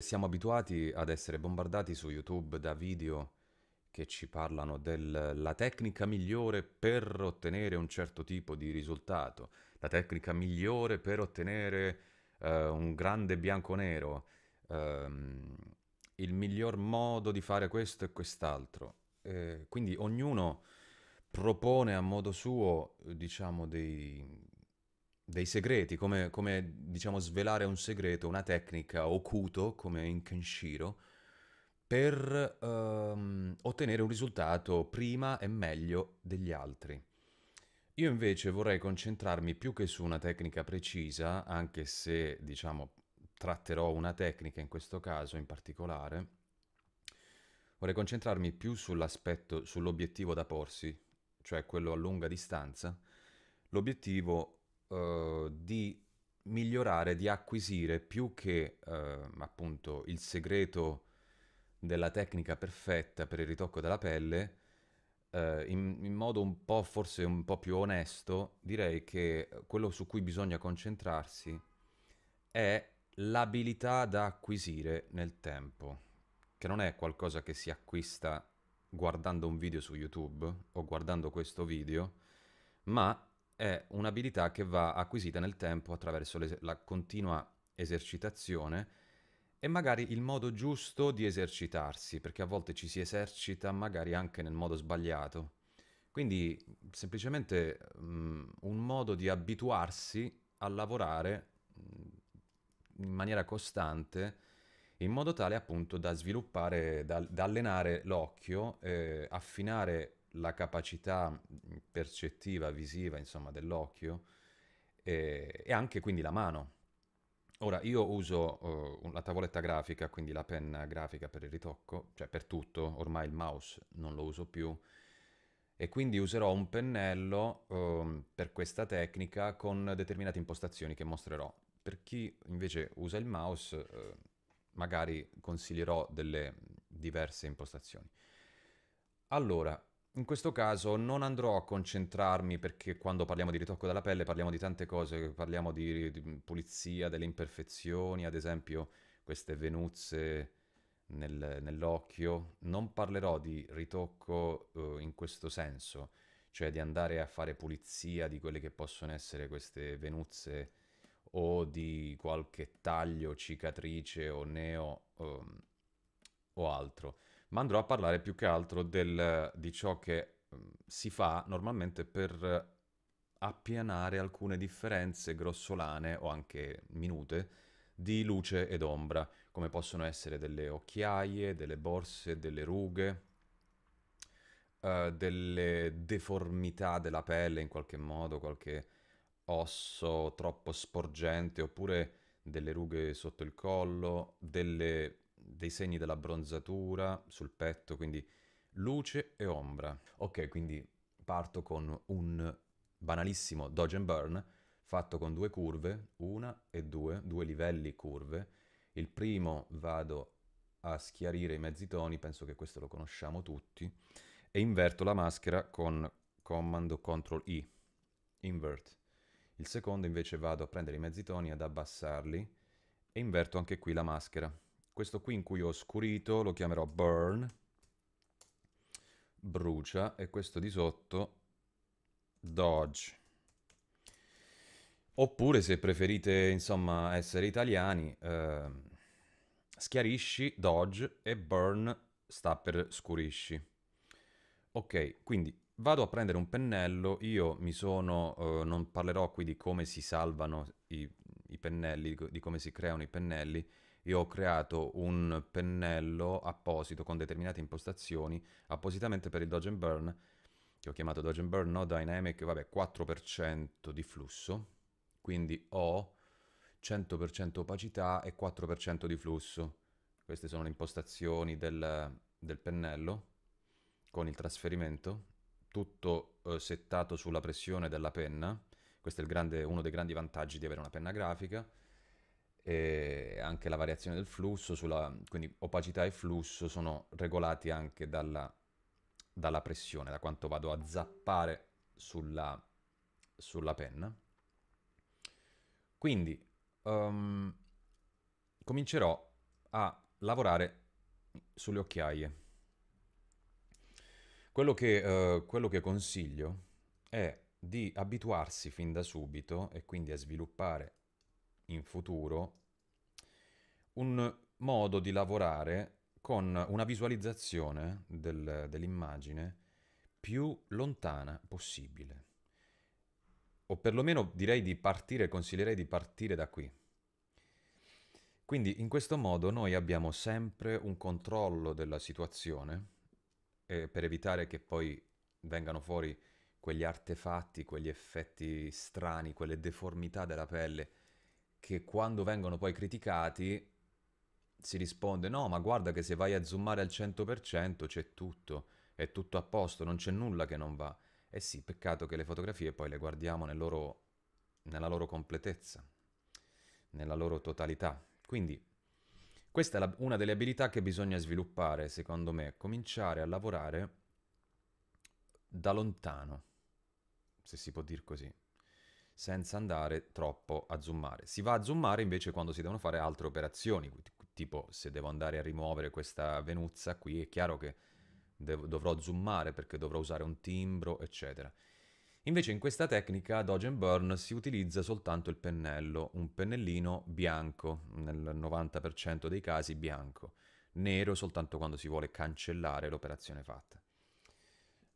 Siamo abituati ad essere bombardati su YouTube da video che ci parlano della tecnica migliore per ottenere un certo tipo di risultato, la tecnica migliore per ottenere uh, un grande bianco-nero, uh, ehm, il miglior modo di fare questo e quest'altro. Eh, quindi ognuno propone a modo suo, diciamo, dei, dei segreti, come, come, diciamo svelare un segreto, una tecnica occulto come in Kenshiro, per ehm, ottenere un risultato prima e meglio degli altri. Io invece vorrei concentrarmi più che su una tecnica precisa, anche se diciamo tratterò una tecnica in questo caso in particolare, vorrei concentrarmi più sull'aspetto, sull'obiettivo da porsi, cioè quello a lunga distanza, l'obiettivo uh, di migliorare, di acquisire più che uh, appunto il segreto della tecnica perfetta per il ritocco della pelle, uh, in, in, modo un po' forse un po' più onesto, direi che quello su cui bisogna concentrarsi è l'abilità da acquisire nel tempo, che non è qualcosa che si acquista guardando un video su YouTube o guardando questo video, ma è un'abilità che va acquisita nel tempo attraverso la continua esercitazione e magari il modo giusto di esercitarsi, perché a volte ci si esercita magari anche nel modo sbagliato. Quindi semplicemente um, un modo di abituarsi a lavorare mm, in maniera costante in modo tale appunto da sviluppare, da, da allenare l'occhio, eh, affinare la capacità mm, percettiva, visiva, insomma, dell'occhio e, eh, e, anche quindi la mano. Ora, io uso uh, la tavoletta grafica, quindi la penna grafica per il ritocco, cioè per tutto, ormai il mouse non lo uso più, e quindi userò un pennello um, per questa tecnica con determinate impostazioni che mostrerò. Per chi invece usa il mouse, uh, magari consiglierò delle diverse impostazioni. Allora, in questo caso non andrò a concentrarmi perché quando parliamo di ritocco della pelle parliamo di tante cose, parliamo di, di pulizia delle imperfezioni, ad esempio queste venuzze nel, nell'occhio. Non parlerò di ritocco uh, in questo senso, cioè di andare a fare pulizia di quelle che possono essere queste venuzze o di qualche taglio, cicatrice o neo um, o altro ma andrò a parlare più che altro del, di ciò che mm, si fa normalmente per appianare alcune differenze grossolane o anche minute di luce ed ombra, come possono essere delle occhiaie, delle borse, delle rughe, eh, delle deformità della pelle in qualche modo, qualche osso troppo sporgente oppure delle rughe sotto il collo, delle dei segni della bronzatura sul petto, quindi luce e ombra. Ok, quindi parto con un banalissimo dodge and burn fatto con due curve, una e due, due livelli curve. Il primo vado a schiarire i mezzi toni, penso che questo lo conosciamo tutti, e inverto la maschera con comando CTRL I, invert. Il secondo invece vado a prendere i mezzi toni ad abbassarli e inverto anche qui la maschera. Questo qui in cui ho scurito lo chiamerò burn, brucia, e questo di sotto dodge. Oppure se preferite, insomma, essere italiani, eh, schiarisci, dodge e burn sta per scurisci. Ok, quindi vado a prendere un pennello, io mi sono, eh, non parlerò qui di come si salvano i, i pennelli, di come si creano i pennelli, e ho creato un pennello apposito con determinate impostazioni appositamente per il dodge and burn che ho chiamato dodge and burn no dynamic vabbè 4% di flusso quindi ho 100% opacità e 4% di flusso queste sono le impostazioni del, del pennello con il trasferimento tutto eh, settato sulla pressione della penna questo è grande, uno dei grandi vantaggi di avere una penna grafica e anche la variazione del flusso, sulla, quindi opacità e flusso sono regolati anche dalla, dalla pressione, da quanto vado a zappare sulla, sulla penna. Quindi um, comincerò a lavorare sulle occhiaie. Quello che, uh, quello che consiglio è di abituarsi fin da subito e quindi a sviluppare in futuro un modo di lavorare con una visualizzazione del, dell'immagine più lontana possibile. O perlomeno direi di partire, consiglierei di partire da qui. Quindi in questo modo noi abbiamo sempre un controllo della situazione eh, per evitare che poi vengano fuori quegli artefatti, quegli effetti strani, quelle deformità della pelle che quando vengono poi criticati si risponde no ma guarda che se vai a zoomare al 100% c'è tutto, è tutto a posto, non c'è nulla che non va. Eh sì, peccato che le fotografie poi le guardiamo nel loro, nella loro completezza, nella loro totalità. Quindi questa è la, una delle abilità che bisogna sviluppare, secondo me, cominciare a lavorare da lontano, se si può dire così, senza andare troppo a zoomare. Si va a zoomare invece quando si devono fare altre operazioni, tipo se devo andare a rimuovere questa venuzza qui è chiaro che dev- dovrò zoomare perché dovrò usare un timbro eccetera. Invece in questa tecnica Dodge and Burn si utilizza soltanto il pennello, un pennellino bianco, nel 90% dei casi bianco, nero soltanto quando si vuole cancellare l'operazione fatta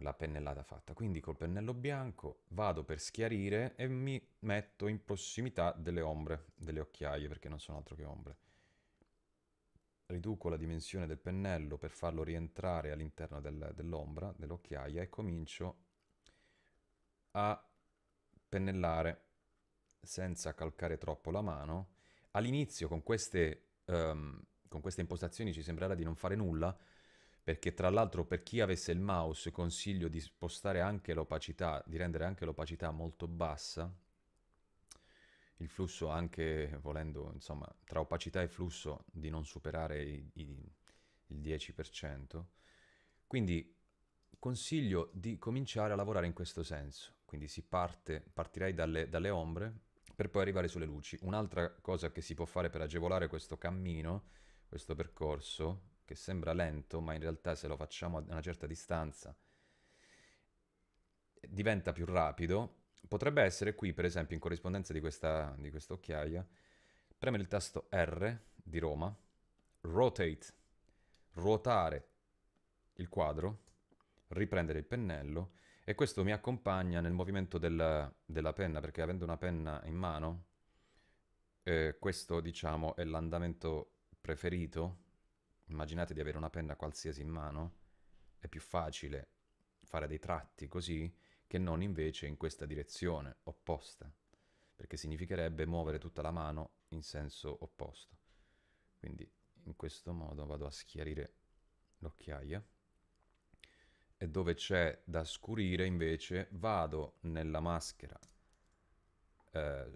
la pennellata fatta. Quindi col pennello bianco vado per schiarire e mi metto in prossimità delle ombre, delle occhiaie, perché non sono altro che ombre riduco la dimensione del pennello per farlo rientrare all'interno del, dell'ombra, dell'occhiaia e comincio a pennellare senza calcare troppo la mano. All'inizio con queste, um, con queste impostazioni ci sembrerà di non fare nulla, perché tra l'altro per chi avesse il mouse consiglio di spostare anche l'opacità, di rendere anche l'opacità molto bassa, il flusso anche volendo, insomma, tra opacità e flusso di non superare i, i, il 10%. Quindi consiglio di cominciare a lavorare in questo senso. Quindi si parte, partirei dalle, dalle ombre per poi arrivare sulle luci. Un'altra cosa che si può fare per agevolare questo cammino, questo percorso, che sembra lento, ma in realtà se lo facciamo a una certa distanza diventa più rapido, potrebbe essere qui, per esempio, in corrispondenza di questa, di questa occhiaia, premere il tasto R di Roma, rotate, ruotare il quadro, riprendere il pennello e questo mi accompagna nel movimento del, della penna, perché avendo una penna in mano, eh, questo diciamo è l'andamento preferito. Immaginate di avere una penna qualsiasi in mano, è più facile fare dei tratti così che non invece in questa direzione opposta, perché significherebbe muovere tutta la mano in senso opposto. Quindi in questo modo vado a schiarire l'occhiaia e dove c'è da scurire invece vado nella maschera eh,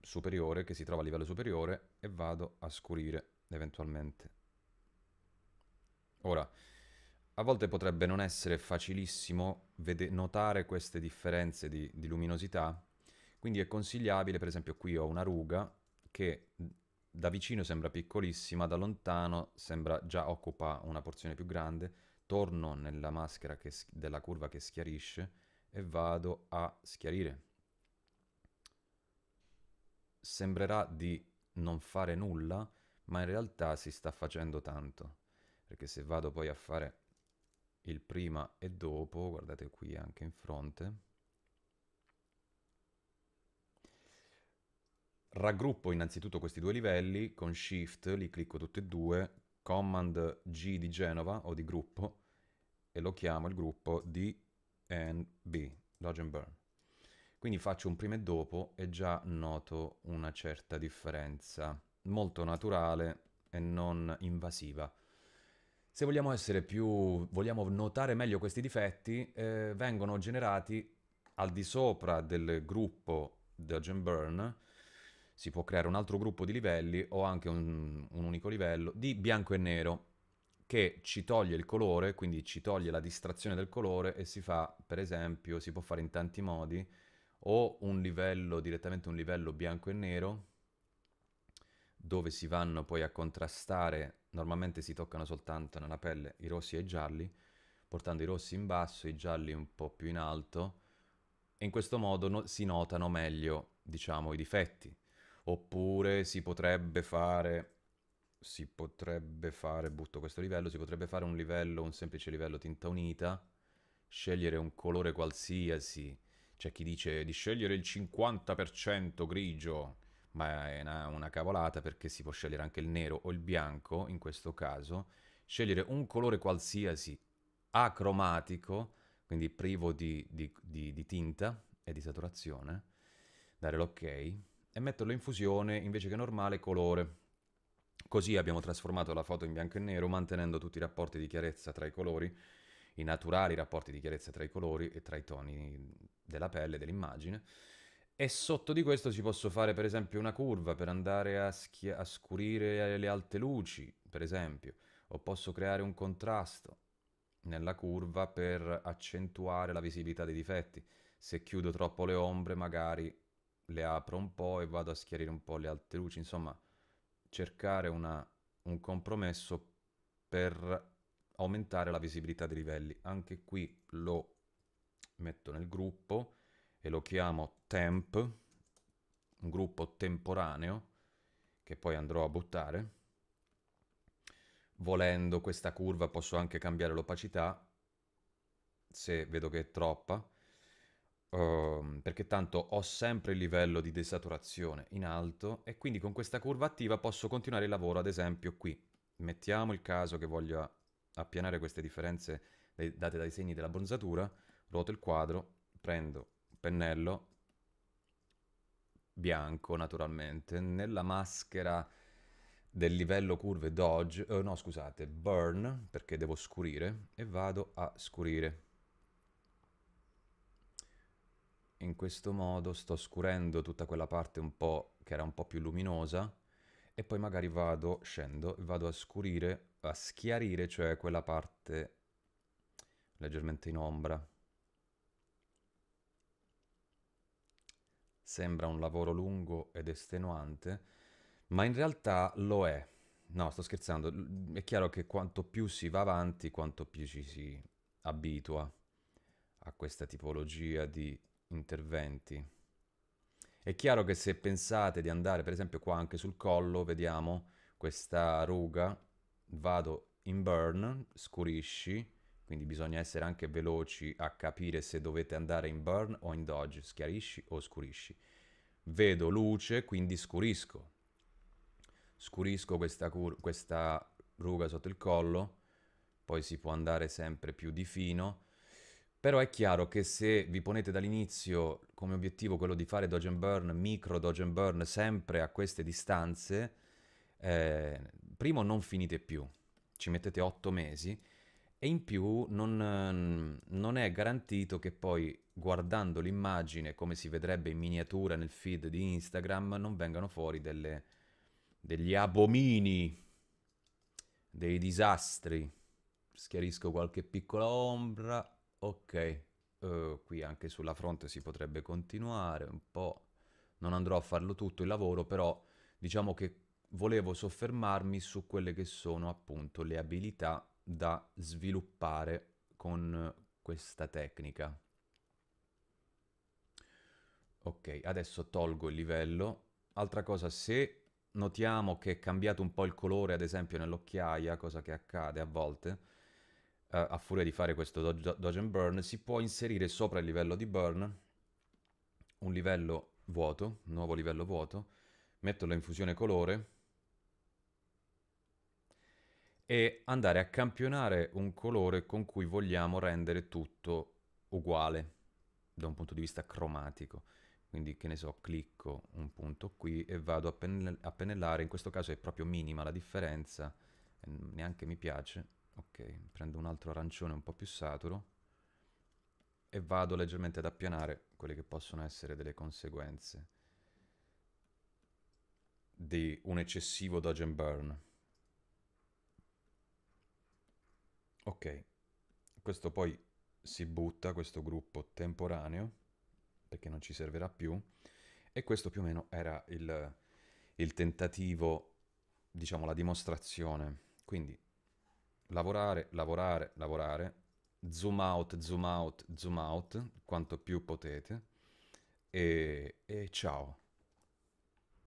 superiore che si trova a livello superiore e vado a scurire eventualmente. Ora, a volte potrebbe non essere facilissimo vede- notare queste differenze di, di luminosità, quindi è consigliabile, per esempio qui ho una ruga che da vicino sembra piccolissima, da lontano sembra già occupa una porzione più grande, torno nella maschera che, della curva che schiarisce e vado a schiarire. Sembrerà di non fare nulla, ma in realtà si sta facendo tanto, perché se vado poi a fare il prima e dopo, guardate qui anche in fronte. Raggruppo innanzitutto questi due livelli, con Shift li clicco tutti e due, Command G di Genova o di gruppo, e lo chiamo il gruppo DNB, Dodge and Burn. Quindi faccio un prima e dopo e già noto una certa differenza, molto naturale e non invasiva se vogliamo essere più, vogliamo notare meglio questi difetti, eh, vengono generati al di sopra del gruppo Dodge and Burn, si può creare un altro gruppo di livelli o anche un, un unico livello di bianco e nero che ci toglie il colore, quindi ci toglie la distrazione del colore e si fa, per esempio, si può fare in tanti modi, o un livello, direttamente un livello bianco e nero, dove si vanno poi a contrastare, normalmente si toccano soltanto nella pelle i rossi e i gialli, portando i rossi in basso e i gialli un po' più in alto, e in questo modo no- si notano meglio, diciamo, i difetti. Oppure si potrebbe fare, si potrebbe fare, butto questo livello, si potrebbe fare un livello, un semplice livello tinta unita, scegliere un colore qualsiasi, c'è chi dice di scegliere il 50% grigio, ma è una, una cavolata perché si può scegliere anche il nero o il bianco, in questo caso, scegliere un colore qualsiasi acromatico, quindi privo di, di, di, di tinta e di saturazione, dare l'ok e metterlo in fusione invece che normale colore. Così abbiamo trasformato la foto in bianco e nero mantenendo tutti i rapporti di chiarezza tra i colori, i naturali rapporti di chiarezza tra i colori e tra i toni della pelle, dell'immagine, e sotto di questo ci posso fare per esempio una curva per andare a, a scurire le alte luci, per esempio. O posso creare un contrasto nella curva per accentuare la visibilità dei difetti. Se chiudo troppo le ombre magari le apro un po' e vado a schiarire un po' le alte luci. Insomma, cercare una, un compromesso per aumentare la visibilità dei livelli. Anche qui lo metto nel gruppo e lo chiamo temp, un gruppo temporaneo che poi andrò a buttare. Volendo questa curva posso anche cambiare l'opacità se vedo che è troppa, um, perché tanto ho sempre il livello di desaturazione in alto e quindi con questa curva attiva posso continuare il lavoro ad esempio qui. Mettiamo il caso che voglia appianare queste differenze date dai segni della bronzatura, ruoto il quadro, prendo pennello bianco naturalmente, nella maschera del livello curve dodge, oh, no scusate, burn, perché devo scurire, e vado a scurire. In questo modo sto scurendo tutta quella parte un po' che era un po' più luminosa, e poi magari vado, scendo, e vado a scurire, a schiarire, cioè quella parte leggermente in ombra. sembra un lavoro lungo ed estenuante, ma in realtà lo è. No, sto scherzando, è chiaro che quanto più si va avanti, quanto più ci si abitua a questa tipologia di interventi. È chiaro che se pensate di andare, per esempio qua anche sul collo, vediamo questa ruga, vado in burn, scurisci, quindi bisogna essere anche veloci a capire se dovete andare in burn o in dodge, schiarisci o scurisci. Vedo luce, quindi scurisco. Scurisco questa, questa ruga sotto il collo, poi si può andare sempre più di fino, però è chiaro che se vi ponete dall'inizio come obiettivo quello di fare dodge and burn, micro dodge and burn, sempre a queste distanze, eh, primo non finite più, ci mettete 8 mesi, e in più non, mm, non, è garantito che poi guardando l'immagine come si vedrebbe in miniatura nel feed di Instagram non vengano fuori delle, degli abomini, dei disastri. Schiarisco qualche piccola ombra. Ok, uh, qui anche sulla fronte si potrebbe continuare un po'. Non andrò a farlo tutto il lavoro, però diciamo che volevo soffermarmi su quelle che sono appunto le abilità da sviluppare con questa tecnica. Ok, adesso tolgo il livello. Altra cosa, se notiamo che è cambiato un po' il colore, ad esempio nell'occhiaia, cosa che accade a volte, eh, a furia di fare questo dodge, dodge and burn, si può inserire sopra il livello di burn un livello vuoto, un nuovo livello vuoto, metterlo in fusione colore e andare a campionare un colore con cui vogliamo rendere tutto uguale da un punto di vista cromatico. Quindi che ne so, clicco un punto qui e vado a, penne- a pennellare, in questo caso è proprio minima la differenza, neanche mi piace. Ok, prendo un altro arancione un po' più saturo e vado leggermente ad appianare quelle che possono essere delle conseguenze di un eccessivo dodge and burn. Ok, questo poi si butta, questo gruppo temporaneo, perché non ci servirà più, e questo più o meno era il, il tentativo, diciamo la dimostrazione. Quindi lavorare, lavorare, lavorare, zoom out, zoom out, zoom out, quanto più potete, e, e ciao.